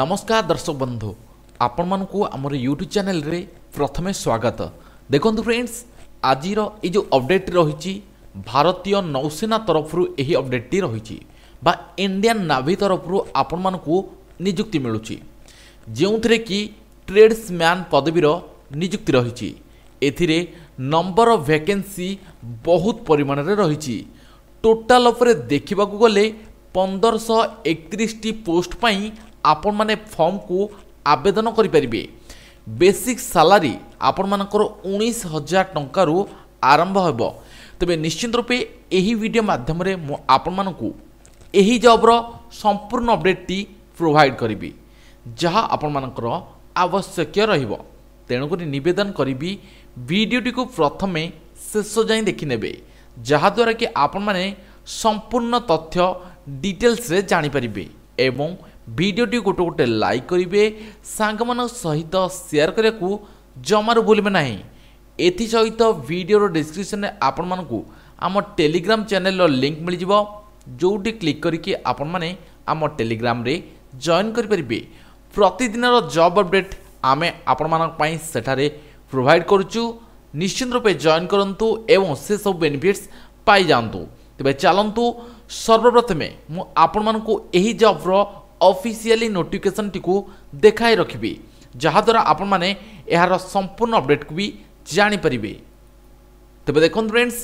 নমস্কার দর্শক বন্ধু ଆପଣମାନଙ୍କୁ ଆମର ୟୁଟ୍ୟୁବ୍ ଚ୍ୟାନେଲ୍ରେ ପ୍ରଥମେ ସ୍ୱାଗତ ଦେଖନ୍ତୁ ଫ୍ରେଣ୍ଡସ୍ ଆଜିର ଏ ଯେଉଁ ଅପଡ଼େଟ୍ ରହିଛି ଭାରତୀୟ ନୌସେନା ତରଫରୁ ଏହି ଅପଡ଼େଟ୍ଟି ରହିଛି ବା ଇଣ୍ଡିଆନ୍ ନାଭି ତରଫରୁ ଆପଣମାନଙ୍କୁ ନିଯୁକ୍ତି ମିଳୁଛି ଯେଉଁଥିରେ କି ଟ୍ରେଡ୍ସମ୍ୟାନ୍ ପଦବୀର ନିଯୁକ୍ତି ରହିଛି ଏଥିରେ ନମ୍ବର ଅଫ୍ ଭ୍ୟାକେନ୍ସି ବହୁତ ପରିମାଣରେ ରହିଛି ଟୋଟାଲ୍ ଉପରେ ଦେଖିବାକୁ ଗଲେ ପନ୍ଦରଶହ ଏକତିରିଶଟି ପୋଷ୍ଟ ପାଇଁ ଆପଣମାନେ ଫର୍ମକୁ ଆବେଦନ କରିପାରିବେ ବେସିକ୍ ସାଲାରି ଆପଣମାନଙ୍କର ଉଣେଇଶ ହଜାର ଟଙ୍କାରୁ ଆରମ୍ଭ ହେବ ତେବେ ନିଶ୍ଚିନ୍ତ ରୂପେ ଏହି ଭିଡ଼ିଓ ମାଧ୍ୟମରେ ମୁଁ ଆପଣମାନଙ୍କୁ ଏହି ଜବ୍ର ସମ୍ପୂର୍ଣ୍ଣ ଅପଡ଼େଟ୍ଟି ପ୍ରୋଭାଇଡ଼ କରିବି ଯାହା ଆପଣମାନଙ୍କର ଆବଶ୍ୟକୀୟ ରହିବ ତେଣୁକରି ନିବେଦନ କରିବି ଭିଡ଼ିଓଟିକୁ ପ୍ରଥମେ ଶେଷ ଯାଏଁ ଦେଖିନେବେ ଯାହାଦ୍ୱାରା କି ଆପଣମାନେ ସମ୍ପୂର୍ଣ୍ଣ ତଥ୍ୟ ଡିଟେଲ୍ସରେ ଜାଣିପାରିବେ ଏବଂ ভিডিওটি গুটে গুটে লাইক করিবে সংগমন সহহিত শেয়ার কৰে কো জমার ভুলবে নাহি এতি সহিত ভিডিওৰ ডেসক্রিপশনত আপোনাক আমাৰ টেলিগ্রাম চানেলৰ লিংক মিলিজিব যোটি ক্লিক কৰি কি আপোন মানে আমাৰ টেলিগ্রাম ৰে জয়েন কৰি পৰিবে প্ৰতিদিনৰ জব আপডেট আমি আপোনাক পাই সেটিৰে প্ৰোভাইড কৰাচু নিশ্চিন ৰূপে জয়েন কৰন্তু আৰু সে সব बेनिফিটস পাই যান্তু তবৈ চলন্তু सर्वप्रथमে ম আপোনাক এই জবৰ ଅଫିସିଆଲି ନୋଟିଫିକେସନ୍ଟିକୁ ଦେଖାଇ ରଖିବେ ଯାହାଦ୍ୱାରା ଆପଣମାନେ ଏହାର ସମ୍ପୂର୍ଣ୍ଣ ଅପଡ଼େଟ୍କୁ ବି ଜାଣିପାରିବେ ତେବେ ଦେଖନ୍ତୁ ଫ୍ରେଣ୍ଡସ୍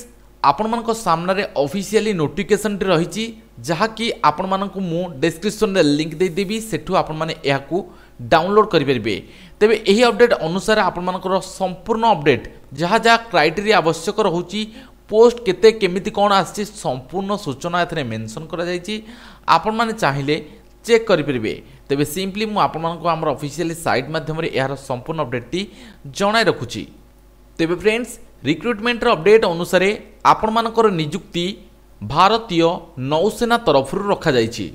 ଆପଣମାନଙ୍କ ସାମ୍ନାରେ ଅଫିସିଆଲି ନୋଟିଫିକେସନ୍ଟି ରହିଛି ଯାହାକି ଆପଣମାନଙ୍କୁ ମୁଁ ଡେସ୍କ୍ରିପ୍ସନ୍ରେ ଲିଙ୍କ୍ ଦେଇଦେବି ସେଠୁ ଆପଣମାନେ ଏହାକୁ ଡାଉନଲୋଡ଼ କରିପାରିବେ ତେବେ ଏହି ଅପଡ଼େଟ୍ ଅନୁସାରେ ଆପଣମାନଙ୍କର ସମ୍ପୂର୍ଣ୍ଣ ଅପଡ଼େଟ୍ ଯାହା ଯାହା କ୍ରାଇଟେରିଆ ଆବଶ୍ୟକ ରହୁଛି ପୋଷ୍ଟ କେତେ କେମିତି କ'ଣ ଆସିଛି ସମ୍ପୂର୍ଣ୍ଣ ସୂଚନା ଏଥିରେ ମେନସନ୍ କରାଯାଇଛି ଆପଣମାନେ ଚାହିଁଲେ ଚେକ୍ କରିପାରିବେ ତେବେ ସିମ୍ପଲି ମୁଁ ଆପଣମାନଙ୍କୁ ଆମର ଅଫିସିଆଲି ସାଇଟ୍ ମାଧ୍ୟମରେ ଏହାର ସମ୍ପୂର୍ଣ୍ଣ ଅପଡ଼େଟ୍ଟି ଜଣାଇ ରଖୁଛି ତେବେ ଫ୍ରେଣ୍ଡସ୍ ରିକ୍ରୁଟମେଣ୍ଟର ଅପଡ଼େଟ୍ ଅନୁସାରେ ଆପଣମାନଙ୍କର ନିଯୁକ୍ତି ଭାରତୀୟ ନୌସେନା ତରଫରୁ ରଖାଯାଇଛି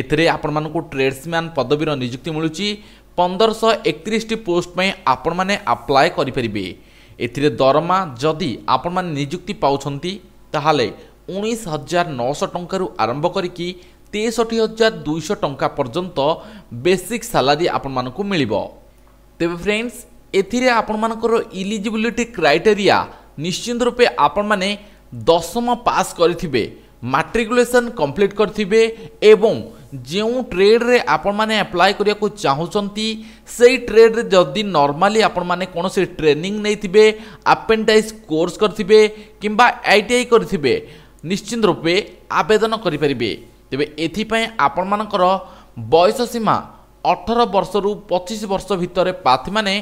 ଏଥିରେ ଆପଣମାନଙ୍କୁ ଟ୍ରେଡ୍ସମ୍ୟାନ୍ ପଦବୀର ନିଯୁକ୍ତି ମିଳୁଛି ପନ୍ଦରଶହ ଏକତିରିଶଟି ପୋଷ୍ଟ ପାଇଁ ଆପଣମାନେ ଆପ୍ଲାଏ କରିପାରିବେ ଏଥିରେ ଦରମା ଯଦି ଆପଣମାନେ ନିଯୁକ୍ତି ପାଉଛନ୍ତି ତାହେଲେ ଉଣେଇଶ ହଜାର ନଅଶହ ଟଙ୍କାରୁ ଆରମ୍ଭ କରିକି তেষট্টি হাজার দুইশ টঙ্কা পর্যন্ত বেসিক সালারি আপনার মিলব তেবে ফ্রেন্ডস এতে আপনার ইলিজিবিলিটি ক্রাইটেরিয়া নিশ্চিত রূপে আপনার দশম পাস করে মাট্রিকুলেসন কমপ্লিট করে এবং যে ট্রেড্রে আপনার আপ্লাই করা চাহুমান সেই ট্রেড্রে যদি নর্মালি আপনার কোণী ট্রেনিং নিয়ে আপেন্টাইজ কোর্স করে কিংবা আইটিআই করে নিশ্চিত রূপে আবেদন করে ତେବେ ଏଥିପାଇଁ ଆପଣମାନଙ୍କର ବୟସ ସୀମା ଅଠର ବର୍ଷରୁ ପଚିଶ ବର୍ଷ ଭିତରେ ପ୍ରାର୍ଥୀମାନେ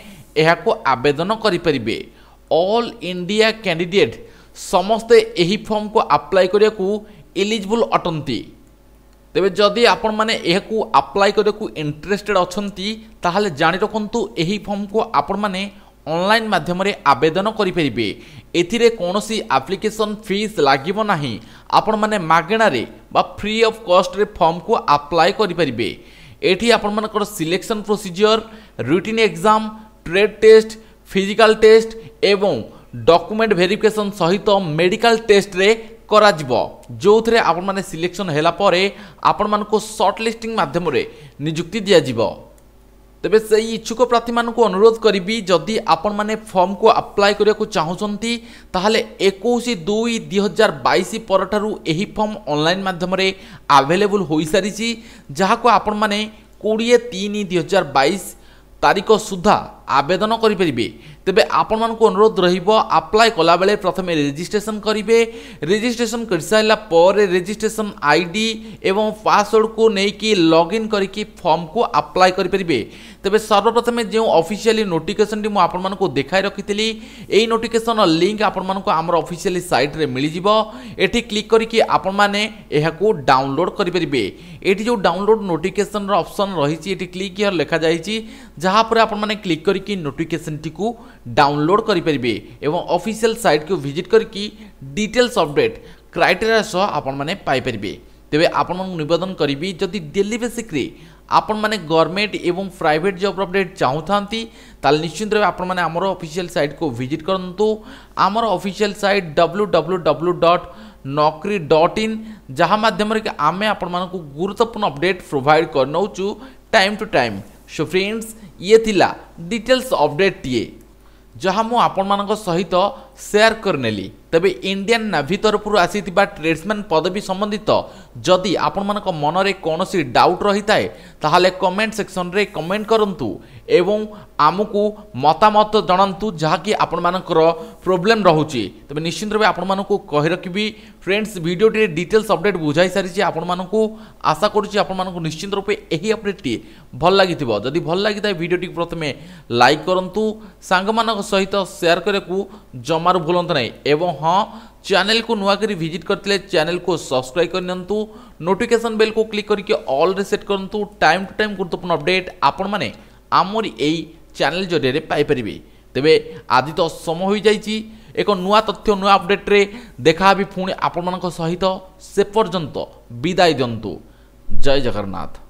ଏହାକୁ ଆବେଦନ କରିପାରିବେ ଅଲ୍ ଇଣ୍ଡିଆ କ୍ୟାଣ୍ଡିଡେଟ୍ ସମସ୍ତେ ଏହି ଫର୍ମକୁ ଆପ୍ଲାଏ କରିବାକୁ ଏଲିଜିବୁଲ୍ ଅଟନ୍ତି ତେବେ ଯଦି ଆପଣମାନେ ଏହାକୁ ଆପ୍ଲାଏ କରିବାକୁ ଇଣ୍ଟରେଷ୍ଟେଡ୍ ଅଛନ୍ତି ତାହେଲେ ଜାଣି ରଖନ୍ତୁ ଏହି ଫର୍ମକୁ ଆପଣମାନେ ଅନଲାଇନ୍ ମାଧ୍ୟମରେ ଆବେଦନ କରିପାରିବେ ଏଥିରେ କୌଣସି ଆପ୍ଲିକେସନ୍ ଫିସ୍ ଲାଗିବ ନାହିଁ ଆପଣମାନେ ମାଗଣାରେ ବା ଫ୍ରି ଅଫ୍ କଷ୍ଟରେ ଫର୍ମକୁ ଆପ୍ଲାଏ କରିପାରିବେ ଏଠି ଆପଣମାନଙ୍କର selection procedure written exam trade test physical test ଏବଂ ଡକୁମେଣ୍ଟ ଭେରିଫିକେସନ୍ ସହିତ ମେଡ଼ିକାଲ ଟେଷ୍ଟରେ କରାଯିବ ଯେଉଁଥିରେ ଆପଣମାନେ ସିଲେକ୍ସନ୍ ହେଲା ପରେ ଆପଣମାନଙ୍କୁ ସର୍ଟ ଲିଷ୍ଟିଂ ମାଧ୍ୟମରେ ନିଯୁକ୍ତି ଦିଆଯିବ ତେବେ ସେହି ଇଚ୍ଛୁକ ପ୍ରାର୍ଥୀମାନଙ୍କୁ ଅନୁରୋଧ କରିବି ଯଦି ଆପଣମାନେ ଫର୍ମକୁ ଆପ୍ଲାଏ କରିବାକୁ ଚାହୁଁଛନ୍ତି ତାହେଲେ ଏକୋଇଶ ଦୁଇ ଦୁଇହଜାର ବାଇଶ ପରଠାରୁ ଏହି ଫର୍ମ ଅନଲାଇନ୍ ମାଧ୍ୟମରେ ଆଭେଲେବୁଲ୍ ହୋଇସାରିଛି ଯାହାକୁ ଆପଣମାନେ କୋଡ଼ିଏ ତିନି ଦୁଇହଜାର ବାଇଶ ତାରିଖ ସୁଦ୍ଧା আবেদন করে তেবে আপনার অনুরোধ রহব আপ্লাই কলাবেলে প্রথমে রেজিষ্ট্রেসন করবে রেজিষ্ট্রেসন করে সারা পরে রেজিষ্ট্রেসন আইডি এবং পাসওয়ার্ডকু নেই লগ ইন করি ফর্মকু আপ্লাই করে তেবে সর্বপ্রথমে যে অফিসিয়াল নোটিফিকেসনটি মু আপনার দেখাই রাখি এই নোটিফিকেসন লিঙ্ক আপনার আমার অফিসিয়াল সাইট্রে মিলিযোগ এটি ক্লিক করি আপনার ডাউনলোড করে এটি যে ডাউনলোড নোটিফিকেসন অপসন রয়েছে এটি ক্লিক ইয়ার লেখা যাই যাপরে আপনার ক্লিক করে करके नोटिफिकेसन टी डाउनलोड करेंगे और अफिशियल सैट को भिजिट करके डिटेल्स अपडेट क्राइटेरिया सह तेज तेरे नवेदन करी जदि डेली बेसिक्रे आपण मैंने गवर्नमेंट एवं प्राइवेट जॉब अपडेट चाहूँ ताल निश्चित रूप आपण मैंने ऑफिशियल साइट को भिजिट करूँ आमर official site W W W dot Naukri dot in जहाँ मध्यम कि आम आपण मानक गुरुत्वपूर्ण अपडेट प्रोभाइड कर time to time so friends ये थिला डिटेल्स अपडेट टीए जहाँ मु आपण सहित सेयार करनेली ତେବେ ଇଣ୍ଡିଆନ୍ ନାଭି ତରଫରୁ ଆସିଥିବା ଟ୍ରେଡ୍ସମ୍ୟାନ୍ ପଦବୀ ସମ୍ବନ୍ଧିତ ଯଦି ଆପଣମାନଙ୍କ ମନରେ କୌଣସି ଡାଉଟ୍ ରହିଥାଏ তাহলে কমেন্ট সেকশন রে কমেন্ট করন্তু এবং আমাকু মতামত জনন্তু যাহা কি आपण मानकर प्रॉब्लम रहुची তনি নিশ্চিন্তে आपण मानकु कहिरकि भी फ्रेंड्स ভিডিওটি ডিটেইলস আপডেট বুজাই সারিছি आपण मानकु आशा करूची आपण मानकु নিশ্চিন্তে रुपे एही अपरेटি ভাল লাগিতিব যদি ভাল লাগি তাই ভিডিওটিকে प्रथमे লাইক করন্তু সাংমানক সহিত শেয়ার করেকু জমার ভুলন্ত নাই এবং হ चैनल को नुआकरी भिजिट करते चैनल को सब्सक्राइब करनी नोटिफिकेसन बेल को क्लिक करके ऑल रे सेट करूँ टाइम टू टाइम गुरुत्वपूर्ण अपडेट आपण मैंने आमर चैनल जरिए पाइपर तेरे आज तो समय हो जाए एक नूआ तथ्य नूआ अपडेट्रे देखा भी पुणी आपण मान सहित से पर्यंत विदाय दिंतु जय जगन्नाथ